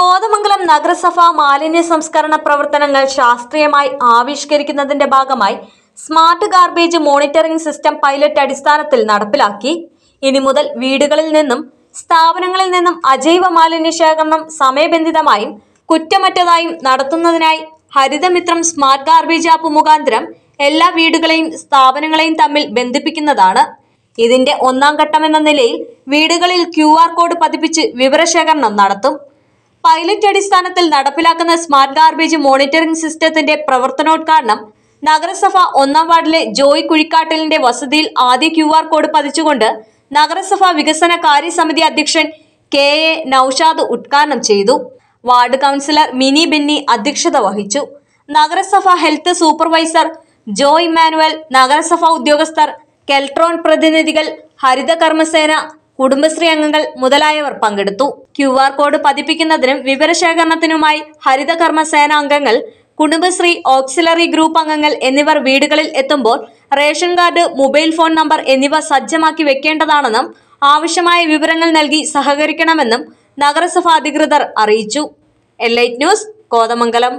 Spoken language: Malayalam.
കോതമംഗലം നഗരസഭ മാലിന്യ സംസ്കരണ പ്രവർത്തനങ്ങൾ ശാസ്ത്രീയമായി ആവിഷ്കരിക്കുന്നതിന്റെ ഭാഗമായി smart garbage monitoring system pilot അടിസ്ഥാനത്തിൽ നടപ്പിലാക്കി ഇനി മുതൽ വീടുകളിൽ നിന്നും സ്ഥാപനങ്ങളിൽ നിന്നും അജൈവ മാലിന്യ ശേഖരണം സമയബന്ധിതമായും കുറ്റമറ്റതായും നടത്തുന്നതിനായി ഹരിതമിത്രം സ്മാർട്ട് ഗാർബേജ് ആപ്പ് മുഖാന്തരം എല്ലാ വീടുകളെയും സ്ഥാപനങ്ങളെയും തമ്മിൽ ബന്ധിപ്പിക്കുന്നതാണ് ഇതിന്റെ ഒന്നാം ഘട്ടം എന്ന നിലയിൽ വീടുകളിൽ ക്യു കോഡ് പതിപ്പിച്ച് വിവരശേഖരണം നടത്തും പൈലറ്റ് അടിസ്ഥാനത്തിൽ നടപ്പിലാക്കുന്ന സ്മാർട്ട് ഗാർബേജ് മോണിറ്ററിംഗ് സിസ്റ്റത്തിന്റെ പ്രവർത്തനോദ്ഘാടനം നഗരസഭ ഒന്നാം വാർഡിലെ ജോയ് കുഴിക്കാട്ടലിന്റെ വസതിയിൽ ആദ്യ ക്യു ആർ കോഡ് പതിച്ചുകൊണ്ട് നഗരസഭ വികസന കാര്യസമിതി അധ്യക്ഷൻ കെ എ നൌഷാദ് ഉദ്ഘാടനം ചെയ്തു വാർഡ് കൗൺസിലർ മിനി ബെന്നി അധ്യക്ഷത വഹിച്ചു നഗരസഭ ഹെൽത്ത് സൂപ്പർവൈസർ ജോയ് മാനുവൽ നഗരസഭ ഉദ്യോഗസ്ഥർ കെൽട്രോൺ പ്രതിനിധികൾ ഹരിത കർമ്മസേന കുടുംബശ്രീ അംഗങ്ങൾ മുതലായവർ പങ്കെടുത്തു ക്യു ആർ കോഡ് പതിപ്പിക്കുന്നതിനും വിവരശേഖരണത്തിനുമായി ഹരിതകർമ്മസേന അംഗങ്ങൾ കുടുംബശ്രീ ഓക്സിലറി ഗ്രൂപ്പ് അംഗങ്ങൾ എന്നിവർ വീടുകളിൽ എത്തുമ്പോൾ ration card mobile phone number എന്നിവ സജ്ജമാക്കി വെക്കേണ്ടതാണെന്നും ആവശ്യമായ വിവരങ്ങൾ നൽകി സഹകരിക്കണമെന്നും നഗരസഭാ അധികൃതർ അറിയിച്ചു എൽ ന്യൂസ് കോതമംഗലം